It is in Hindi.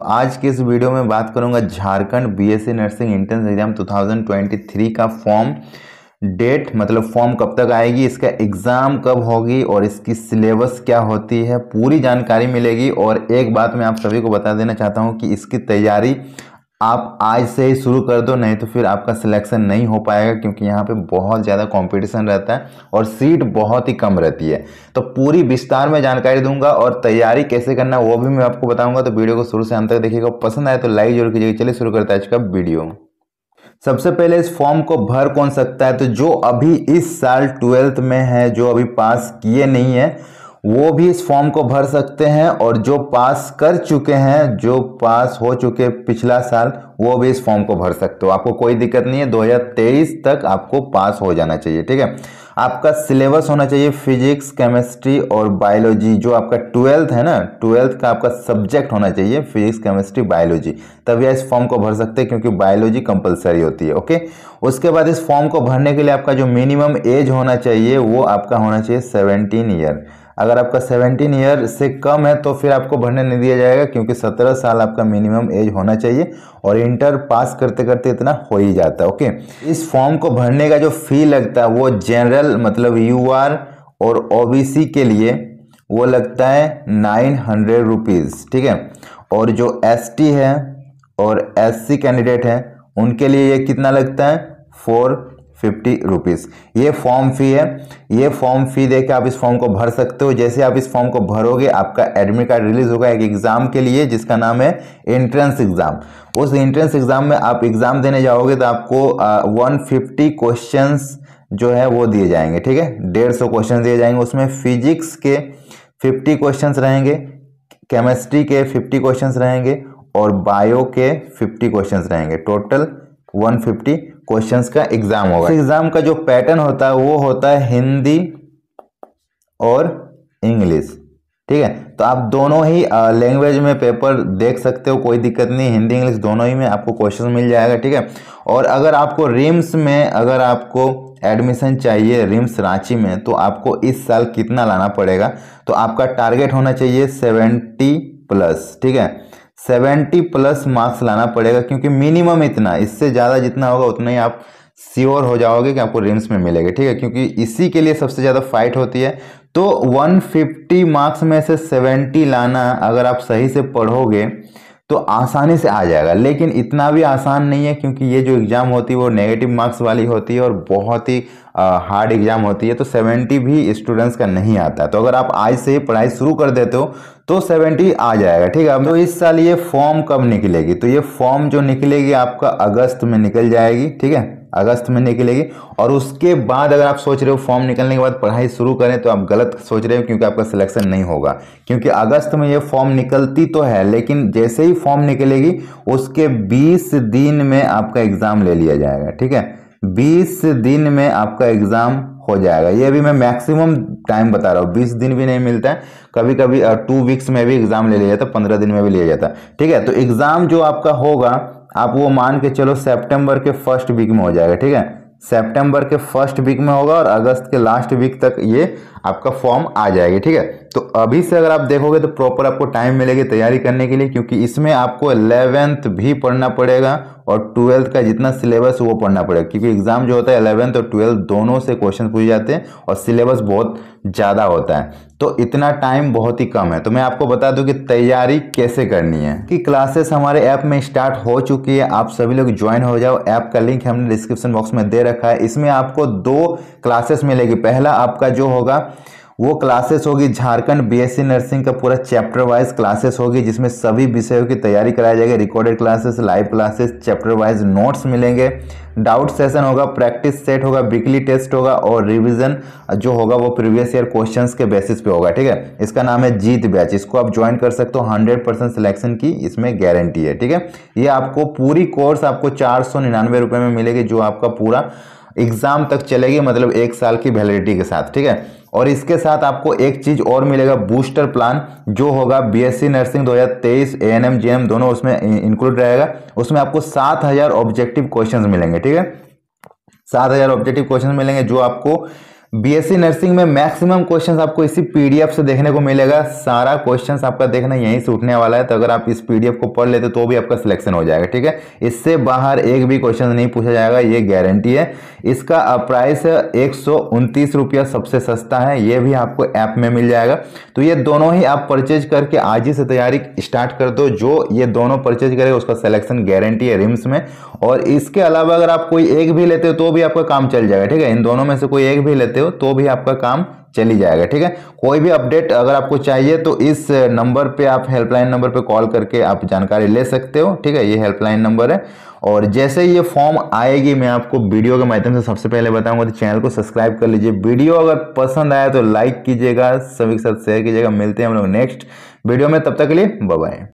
तो आज के इस वीडियो में बात करूंगा Jharkhand BSc nursing entrance exam 2023 का फॉर्म डेट मतलब फॉर्म कब तक आएगी इसका एग्ज़ाम कब होगी और इसकी सिलेबस क्या होती है पूरी जानकारी मिलेगी और एक बात मैं आप सभी को बता देना चाहता हूं कि इसकी तैयारी आप आज से ही शुरू कर दो नहीं तो फिर आपका सिलेक्शन नहीं हो पाएगा क्योंकि यहाँ पे बहुत ज़्यादा कंपटीशन रहता है और सीट बहुत ही कम रहती है तो पूरी विस्तार में जानकारी दूंगा और तैयारी कैसे करना वो भी मैं आपको बताऊंगा तो वीडियो को शुरू से अंत तक देखिएगा पसंद आए तो लाइक जरूर कीजिएगा चलिए शुरू करते हैं आज का वीडियो सबसे पहले इस फॉर्म को भर कौन सकता है तो जो अभी इस साल ट्वेल्थ में है जो अभी पास किए नहीं है वो भी इस फॉर्म को भर सकते हैं और जो पास कर चुके हैं जो पास हो चुके पिछला साल वो भी इस फॉर्म को भर सकते हो आपको कोई दिक्कत नहीं है तेईस तक आपको पास हो जाना चाहिए ठीक है आपका सिलेबस होना चाहिए फिजिक्स केमिस्ट्री और बायोलॉजी जो आपका ट्वेल्थ है ना ट्वेल्थ का आपका सब्जेक्ट होना चाहिए फिजिक्स केमिस्ट्री बायोलॉजी तब यह इस फॉर्म को भर सकते हैं क्योंकि बायोलॉजी कंपलसरी होती है ओके उसके बाद इस फॉर्म को भरने के लिए आपका जो मिनिमम एज होना चाहिए वो आपका होना चाहिए सेवेंटीन ईयर अगर आपका सेवेंटीन ईयर से कम है तो फिर आपको भरने नहीं दिया जाएगा क्योंकि सत्रह साल आपका मिनिमम एज होना चाहिए और इंटर पास करते करते इतना हो ही जाता है ओके इस फॉर्म को भरने का जो फी लगता है वो जनरल मतलब यू आर और ओ के लिए वो लगता है नाइन हंड्रेड रुपीज़ ठीक है और जो एस है और एस कैंडिडेट है उनके लिए ये कितना लगता है फोर फिफ्टी रुपीज़ ये फॉर्म फ़ी है ये फॉर्म फ़ी दे आप इस फॉर्म को भर सकते हो जैसे आप इस फॉर्म को भरोगे आपका एडमिट कार्ड रिलीज़ होगा एक एग्ज़ाम के लिए जिसका नाम है एंट्रेंस एग्ज़ाम उस एंट्रेंस एग्ज़ाम में आप एग्ज़ाम देने जाओगे तो आपको वन फिफ्टी क्वेश्चन जो है वो दिए जाएंगे ठीक है डेढ़ सौ क्वेश्चन दिए जाएंगे उसमें फिजिक्स के फिफ्टी क्वेश्चन रहेंगे केमेस्ट्री के फिफ्टी क्वेश्चन रहेंगे और बायो के फिफ्टी क्वेश्चन रहेंगे टोटल वन फिफ्टी क्वेश्चंस का एग्जाम होगा एग्जाम का जो पैटर्न होता है वो होता है हिंदी और इंग्लिश ठीक है तो आप दोनों ही लैंग्वेज में पेपर देख सकते हो कोई दिक्कत नहीं हिंदी इंग्लिश दोनों ही में आपको क्वेश्चन मिल जाएगा ठीक है और अगर आपको रिम्स में अगर आपको एडमिशन चाहिए रिम्स रांची में तो आपको इस साल कितना लाना पड़ेगा तो आपका टारगेट होना चाहिए सेवेंटी प्लस ठीक है सेवेंटी प्लस मार्क्स लाना पड़ेगा क्योंकि मिनिमम इतना इससे ज़्यादा जितना होगा उतना ही आप श्योर हो जाओगे कि आपको रिम्स में मिलेगा ठीक है क्योंकि इसी के लिए सबसे ज़्यादा फाइट होती है तो 150 मार्क्स में से 70 लाना अगर आप सही से पढ़ोगे तो आसानी से आ जाएगा लेकिन इतना भी आसान नहीं है क्योंकि ये जो एग्ज़ाम होती है वो नेगेटिव मार्क्स वाली होती है और बहुत ही हार्ड एग्ज़ाम होती है तो 70 भी स्टूडेंट्स का नहीं आता तो अगर आप आज से ही पढ़ाई शुरू कर देते हो तो 70 आ जाएगा ठीक है तो इस साल ये फॉर्म कब निकलेगी तो ये फॉर्म जो निकलेगी आपका अगस्त में निकल जाएगी ठीक है अगस्त में निकलेगी और उसके बाद अगर आप सोच रहे हो फॉर्म निकलने के बाद पढ़ाई शुरू करें तो आप गलत सोच रहे हो क्योंकि आपका सिलेक्शन नहीं होगा क्योंकि अगस्त में यह फॉर्म निकलती तो है लेकिन जैसे ही फॉर्म निकलेगी उसके बीस दिन में आपका एग्ज़ाम ले लिया जाएगा ठीक है बीस दिन में आपका एग्ज़ाम हो जाएगा ये भी मैं मैक्सिमम टाइम बता रहा हूँ बीस दिन भी नहीं मिलता है कभी कभी टू वीक्स में भी एग्ज़ाम ले लिया जाता है पंद्रह दिन में भी लिया जाता है ठीक है तो एग्ज़ाम जो आपका होगा आप वो मान के चलो सेप्टेम्बर के फर्स्ट वीक में हो जाएगा ठीक है सेप्टेम्बर के फर्स्ट वीक में होगा और अगस्त के लास्ट वीक तक ये आपका फॉर्म आ जाएगी ठीक है तो अभी से अगर आप देखोगे तो प्रॉपर आपको टाइम मिलेगी तैयारी करने के लिए क्योंकि इसमें आपको एलेवेंथ भी पढ़ना पड़ेगा और ट्वेल्थ का जितना सिलेबस वो पढ़ना पड़ेगा क्योंकि एग्जाम जो होता है एलेवेंथ और ट्वेल्थ दोनों से क्वेश्चन पूछे जाते हैं और सिलेबस बहुत ज़्यादा होता है तो इतना टाइम बहुत ही कम है तो मैं आपको बता दूं कि तैयारी कैसे करनी है कि क्लासेस हमारे ऐप में स्टार्ट हो चुकी है आप सभी लोग ज्वाइन हो जाओ ऐप का लिंक हमने डिस्क्रिप्शन बॉक्स में दे रखा है इसमें आपको दो क्लासेस मिलेगी पहला आपका जो होगा वो क्लासेस होगी झारखंड बीएससी नर्सिंग का पूरा चैप्टर वाइज क्लासेस होगी जिसमें सभी विषयों की तैयारी कराया जाएगा recorded classes live classes chapter wise notes मिलेंगे डाउट सेशन होगा प्रैक्टिस सेट होगा वीकली टेस्ट होगा और रिवीजन जो होगा वो प्रीवियस ईयर क्वेश्चंस के बेसिस पे होगा ठीक है इसका नाम है जीत बैच इसको आप ज्वाइन कर सकते हो हंड्रेड परसेंट सिलेक्शन की इसमें गारंटी है ठीक है ये आपको पूरी कोर्स आपको चार सौ निन्यानवे रुपये में मिलेगी जो आपका पूरा एग्जाम तक चलेगी मतलब एक साल की वैलिडिटी के साथ ठीक है और इसके साथ आपको एक चीज़ और मिलेगा बूस्टर प्लान जो होगा बीएससी नर्सिंग 2023 हजार जेएम दोनों उसमें इंक्लूड रहेगा उसमें आपको 7000 ऑब्जेक्टिव क्वेश्चंस मिलेंगे ठीक है 7000 ऑब्जेक्टिव क्वेश्चंस मिलेंगे जो आपको बीएससी नर्सिंग में मैक्सिमम क्वेश्चंस आपको इसी पीडीएफ से देखने को मिलेगा सारा क्वेश्चंस आपका देखना यहीं से उठने वाला है तो अगर आप इस पीडीएफ को पढ़ लेते तो भी आपका सिलेक्शन हो जाएगा ठीक है इससे बाहर एक भी क्वेश्चन नहीं पूछा जाएगा ये गारंटी है इसका प्राइस एक रुपया सबसे सस्ता है ये भी आपको ऐप में मिल जाएगा तो ये दोनों ही आप परचेज करके आज ही से तैयारी स्टार्ट कर दो जो ये दोनों परचेज करेगा उसका सिलेक्शन गारंटी है रिम्स में और इसके अलावा अगर आप कोई एक भी लेते हो तो भी आपका काम चल जाएगा ठीक है इन दोनों में से कोई एक भी लेते रहते हो तो भी आपका काम चली जाएगा ठीक है कोई भी अपडेट अगर आपको चाहिए तो इस नंबर पे आप हेल्पलाइन नंबर पे कॉल करके आप जानकारी ले सकते हो ठीक है ये हेल्पलाइन नंबर है और जैसे ये फॉर्म आएगी मैं आपको वीडियो के माध्यम से सबसे पहले बताऊंगा तो चैनल को सब्सक्राइब कर लीजिए वीडियो अगर पसंद आया तो लाइक कीजिएगा सभी के साथ शेयर कीजिएगा मिलते हैं हम लोग नेक्स्ट वीडियो में तब तक के लिए बाय